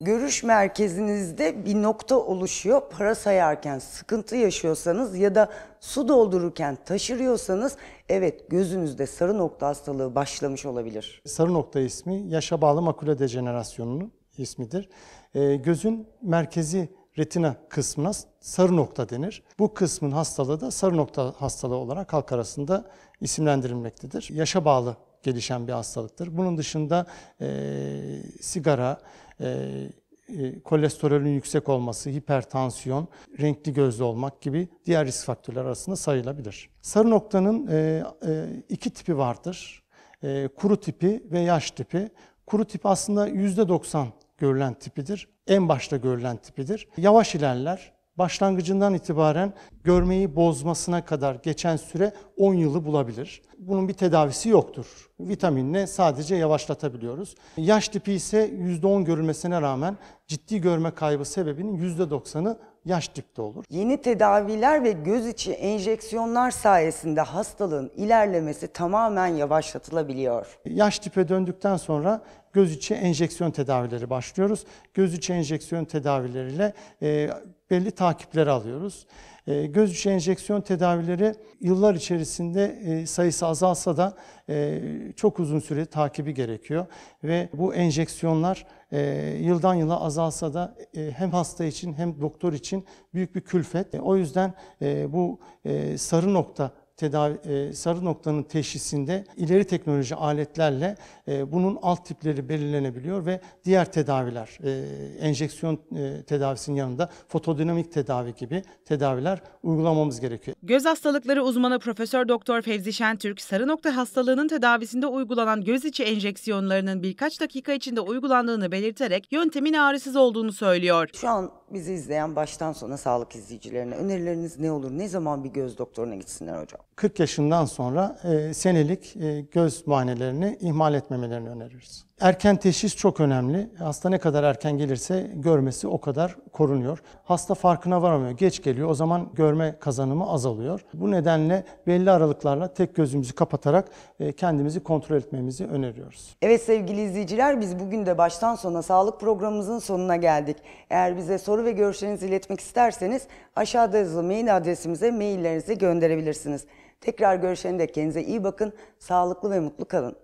görüş merkezinizde bir nokta oluşuyor. Para sayarken sıkıntı yaşıyorsanız ya da su doldururken taşırıyorsanız evet gözünüzde sarı nokta hastalığı başlamış olabilir. Sarı nokta ismi yaşa bağlı makule dejenerasyonunun ismidir. Ee, gözün merkezi retina kısmına sarı nokta denir. Bu kısmın hastalığı da sarı nokta hastalığı olarak halk arasında isimlendirilmektedir. Yaşa bağlı gelişen bir hastalıktır. Bunun dışında e, sigara, e, e, kolesterolün yüksek olması, hipertansiyon, renkli gözlü olmak gibi diğer risk faktörler arasında sayılabilir. Sarı noktanın e, e, iki tipi vardır. Kuru tipi ve yaş tipi. Kuru tip aslında %90 görülen tipidir. En başta görülen tipidir. Yavaş ilerler, başlangıcından itibaren görmeyi bozmasına kadar geçen süre 10 yılı bulabilir. Bunun bir tedavisi yoktur. Vitaminle sadece yavaşlatabiliyoruz. Yaş tipi ise %10 görülmesine rağmen ciddi görme kaybı sebebinin %90'ı yaş dikti olur. Yeni tedaviler ve göz içi enjeksiyonlar sayesinde hastalığın ilerlemesi tamamen yavaşlatılabiliyor. Yaş tipe döndükten sonra göz içi enjeksiyon tedavileri başlıyoruz. Göz içi enjeksiyon tedavileriyle e, belli takipleri alıyoruz. E, göz içi enjeksiyon tedavileri yıllar içerisinde e, sayısı azalsa da e, çok uzun süre takibi gerekiyor ve bu enjeksiyonlar e, yıldan yıla azalsa da e, hem hasta için hem doktor için büyük bir külfet. E, o yüzden e, bu e, sarı nokta tedavi e, sarı noktanın teşhisinde ileri teknoloji aletlerle e, bunun alt tipleri belirlenebiliyor ve diğer tedaviler e, enjeksiyon tedavisinin yanında fotodinamik tedavi gibi tedaviler uygulamamız gerekiyor. Göz hastalıkları uzmanı Profesör Doktor Fevzi Şentürk sarı nokta hastalığının tedavisinde uygulanan göz içi enjeksiyonlarının birkaç dakika içinde uygulandığını belirterek yöntemin ağrısız olduğunu söylüyor. Şu an bizi izleyen baştan sona sağlık izleyicilerine önerileriniz ne olur? Ne zaman bir göz doktoruna gitsinler hocam? 40 yaşından sonra e, senelik e, göz muayenelerini ihmal etmemelerini öneririz. Erken teşhis çok önemli. Hasta ne kadar erken gelirse görmesi o kadar korunuyor. Hasta farkına varamıyor, geç geliyor. O zaman görme kazanımı azalıyor. Bu nedenle belli aralıklarla tek gözümüzü kapatarak e, kendimizi kontrol etmemizi öneriyoruz. Evet sevgili izleyiciler biz bugün de baştan sona sağlık programımızın sonuna geldik. Eğer bize soru ve görüşlerinizi iletmek isterseniz aşağıda yazılı mail adresimize maillerinizi gönderebilirsiniz. Tekrar görüşene dek kendinize iyi bakın, sağlıklı ve mutlu kalın.